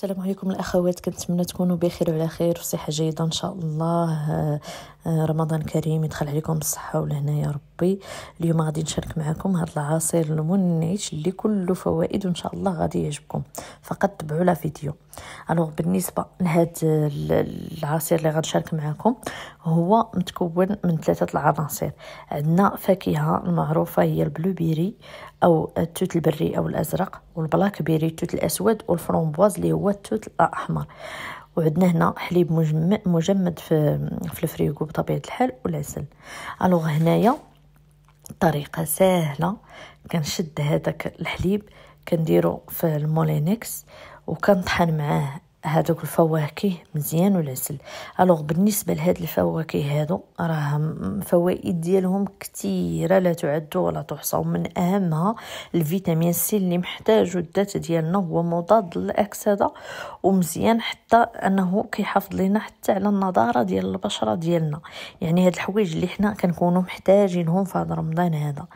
السلام عليكم الاخوات كنتمنى تكونوا بخير وعلى خير وصحه جيده ان شاء الله آه، آه، رمضان كريم يدخل عليكم بالصحه والهنا يا رب ربي اليوم غادي نشارك معكم هاد العصير المنعش اللي كله فوائد وان شاء الله غادي يعجبكم فقط تبعوا لا فيديو الوغ بالنسبه لهاد العصير اللي غنشارك معكم هو متكون من ثلاثه العناصر عندنا فاكهه المعروفه هي البلو بيري او التوت البري او الازرق والبلاك بيري التوت الاسود والفرومبواز اللي هو التوت الاحمر وعندنا هنا حليب مجمد في في الفريغو بطبيعه الحال والعسل الوغ هنايا طريقه سهله كنشد هذاك الحليب كنديرو في المولينكس وكنطحن معاه هادوك الفواكه مزيان والعسل الوغ بالنسبه لهاد الفواكه هادو راه فوائد ديالهم كثيره لا تعد ولا تحصى ومن اهمها الفيتامين سي اللي محتاجو الذات ديالنا هو مضاد للاكسده ومزيان حتى انه كيحافظ لينا حتى على النضاره ديال البشره ديالنا يعني هاد الحوايج اللي حنا كنكونوا محتاجينهم في هذا رمضان هذا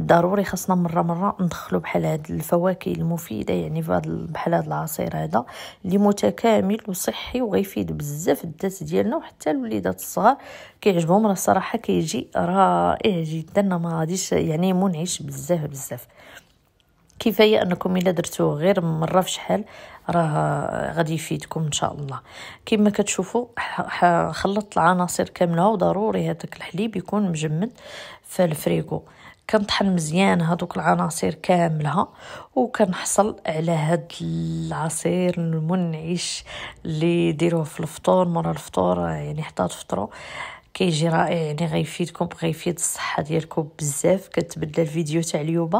ضروري خاصنا مره مره ندخلو بحال هاد الفواكه المفيده يعني في هاد بحال هاد العصير هذا اللي متكامل وصحي وغيفيد بزاف الدات ديالنا وحتى الوليدات الصغار كيعجبهم راه الصراحه كيجي رائع جدا ما غاديش يعني منعش بزاف بزاف كفايه انكم الا درتوه غير مره في شحال راه غادي يفيدكم ان شاء الله كما كتشوفوا خلطت العناصر كامله وضروري هذاك الحليب يكون مجمد في الفريغو كنطحن مزيان هذوك العناصر كاملها وكنحصل على هاد العصير المنعش اللي يديروه في الفطور مورا الفطور يعني حتى تفطروا كيجي رائع يعني غيفيدكم غيفيد الصحه ديالكم بزاف كتبدل الفيديو تاع اليوم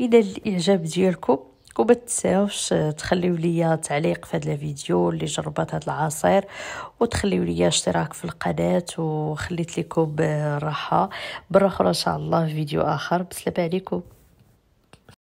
الى الاعجاب ديالكم وما تنساوش تخليو ليا تعليق في هذا الفيديو اللي جربت هذا العصير وتخليو ليا اشتراك في القناه وخليت لكم الراحه مره اخرى ان شاء الله في فيديو اخر بسلام عليكم